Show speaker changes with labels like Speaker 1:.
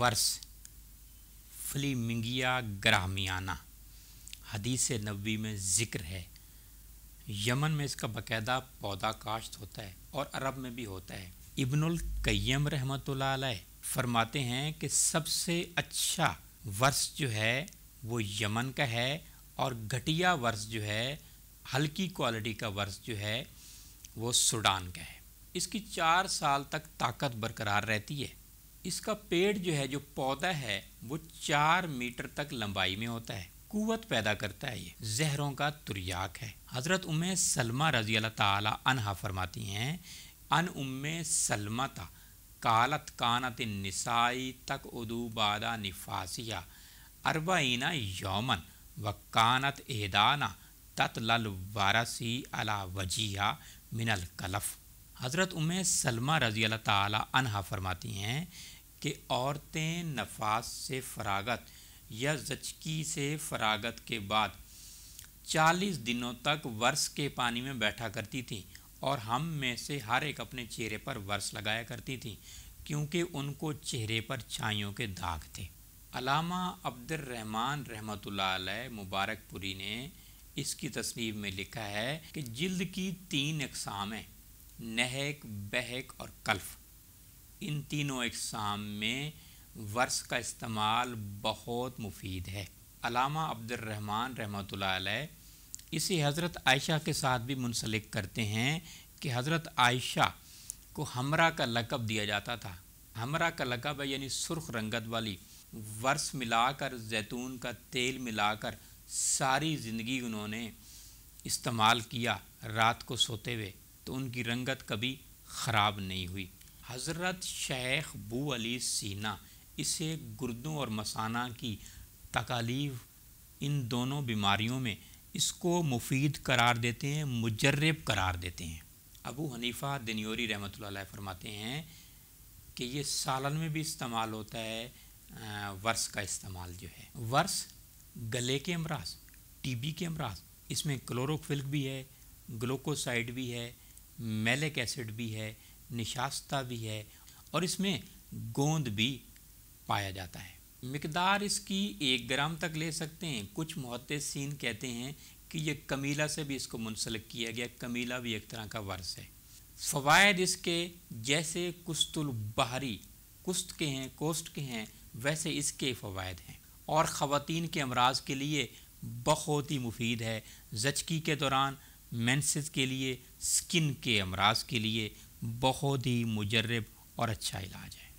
Speaker 1: ورس فلی منگیا گرامیانہ حدیث نبی میں ذکر ہے یمن میں اس کا باقاعدہ پودا کاشت ہوتا ہے اور عرب میں بھی ہوتا ہے ابن القیم رحمۃ اللہ علیہ فرماتے ہیں کہ سب سے اچھا ورس جو ہے وہ یمن کا ہے اور گھٹیا ورس جو ہے ہلکی کوالٹی کا ورس جو ہے وہ سوڈان کا ہے اس کی چار سال تک طاقت برقرار رہتی ہے اس کا پیڑ جو ہے جو پودا ہے وہ چار میٹر تک لمبائی میں ہوتا ہے قوت پیدا کرتا ہے یہ زہروں کا تریاک ہے حضرت ام سلمہ رضی اللہ تعالی عنہ فرماتی ہیں ان ام سلمہ تا کالت کانت نسائی تک ادو بادا نفاسیہ اربعینہ یومن و کانت ادانہ تت لل وارسی علا وجیہ من القلف حضرت ام سلمہ رضی اللہ تعالی عنہا فرماتی ہیں کہ عورتیں نفاس سے فراغت یا زچکی سے فراغت کے بعد چالیس دنوں تک ورس کے پانی میں بیٹھا کرتی تھیں اور ہم میں سے ہر ایک اپنے چہرے پر ورس لگایا کرتی تھیں کیونکہ ان کو چہرے پر چھائیوں کے داغ تھے علامہ عبد الرحمن رحمۃ اللہ علیہ مبارک پوری نے اس کی تصنیف میں لکھا ہے کہ جلد کی تین اقسام ہیں نہک بہک اور کلف ان تینوں اقسام میں ورس کا استعمال بہت مفید ہے علامہ عبد الرحمٰن رحمۃ اللہ علیہ اسے حضرت عائشہ کے ساتھ بھی منسلک کرتے ہیں کہ حضرت عائشہ کو ہمراہ کا لقب دیا جاتا تھا ہمراہ کا لقب ہے یعنی سرخ رنگت والی ورس ملا کر زیتون کا تیل ملا کر ساری زندگی انہوں نے استعمال کیا رات کو سوتے ہوئے تو ان کی رنگت کبھی خراب نہیں ہوئی حضرت شیخ بو علی سینا اسے گردوں اور مسانہ کی تکالیف ان دونوں بیماریوں میں اس کو مفید قرار دیتے ہیں مجرب قرار دیتے ہیں ابو حنیفہ دنیوری رحمۃ اللہ علیہ فرماتے ہیں کہ یہ سالن میں بھی استعمال ہوتا ہے ورس کا استعمال جو ہے ورس گلے کے امراض ٹی بی کے امراض اس میں کلوروفلک بھی ہے گلوکوسائڈ بھی ہے میلک ایسڈ بھی ہے نشاستہ بھی ہے اور اس میں گوند بھی پایا جاتا ہے مقدار اس کی ایک گرام تک لے سکتے ہیں کچھ محتسین کہتے ہیں کہ یہ کمیلا سے بھی اس کو منسلک کیا گیا کمیلا بھی ایک طرح کا ورث ہے فوائد اس کے جیسے کست البحری کست کے ہیں کوسٹ کے ہیں ویسے اس کے فوائد ہیں اور خواتین کے امراض کے لیے بہت ہی مفید ہے زچکی کے دوران مینسز کے لیے سکن کے امراض کے لیے بہت ہی مجرب اور اچھا علاج ہے